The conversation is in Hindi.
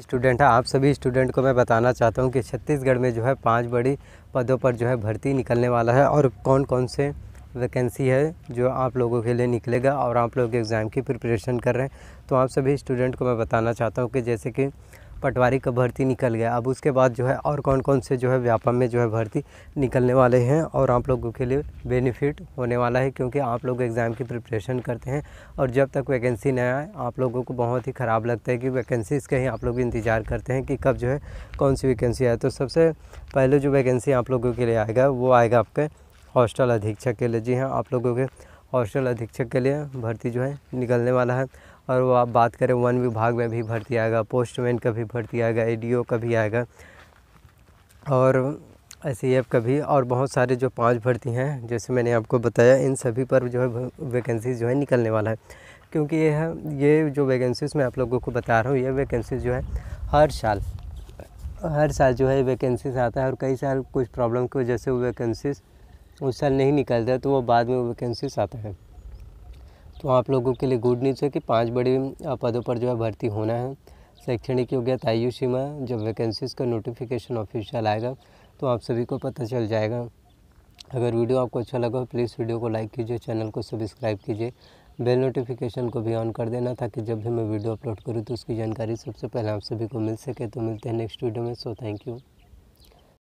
स्टूडेंट है आप सभी स्टूडेंट को मैं बताना चाहता हूँ कि छत्तीसगढ़ में जो है पांच बड़ी पदों पर जो है भर्ती निकलने वाला है और कौन कौन से वैकेंसी है जो आप लोगों के लिए निकलेगा और आप लोग एग्ज़ाम की प्रिपरेशन कर रहे हैं तो आप सभी स्टूडेंट को मैं बताना चाहता हूँ कि जैसे कि पटवारी का भर्ती निकल गया अब उसके बाद जो है और कौन कौन से जो है व्यापम में जो है भर्ती निकलने वाले हैं और आप लोगों के लिए बेनिफिट होने वाला है क्योंकि आप लोग एग्ज़ाम की प्रिपरेशन करते हैं और जब तक वैकेंसी नहीं आए आप लोगों को बहुत ही ख़राब लगता है कि वैकेंसीज़ का ही आप लोग इंतज़ार करते हैं कि कब जो है कौन सी वैकेंसी आए तो सबसे पहले जो वैकेंसी आप लोगों के लिए आएगा वो आएगा आपके हॉस्टल अधीक्षक के लिए जी हाँ आप लोगों के हॉस्टल अधीक्षक के लिए भर्ती जो है निकलने वाला है और वो आप बात करें वन विभाग में भी भर्ती आएगा पोस्टमैन का भी भर्ती आएगा ए का भी आएगा और एस एफ का भी और बहुत सारे जो पांच भर्ती हैं जैसे मैंने आपको बताया इन सभी पर जो है वैकेंसीज जो है निकलने वाला है क्योंकि यह ये जो वैकेंसीज मैं आप लोगों को बता रहा हूँ ये वैकेंसीज जो है हर साल हर साल जो है वैकेंसीज आता है और कई साल कुछ प्रॉब्लम की वजह से वो वैकेंसीज उस साल नहीं निकलता तो वो बाद में वैकेंसीज आता है तो आप लोगों के लिए गुड न्यूज़ है कि पांच बड़े पदों पर जो है भर्ती होना है शैक्षणिक योग्यता आयु सीमा जब वैकेंसीज़ का नोटिफिकेशन ऑफिशियल आएगा तो आप सभी को पता चल जाएगा अगर वीडियो आपको अच्छा लगा हो प्लीज़ वीडियो को लाइक कीजिए चैनल को सब्सक्राइब कीजिए बेल नोटिफिकेशन को भी ऑन कर देना ताकि जब भी मैं वीडियो अपलोड करूँ तो उसकी जानकारी सबसे पहले आप सभी को मिल सके तो मिलते हैं नेक्स्ट वीडियो में सो थैंक यू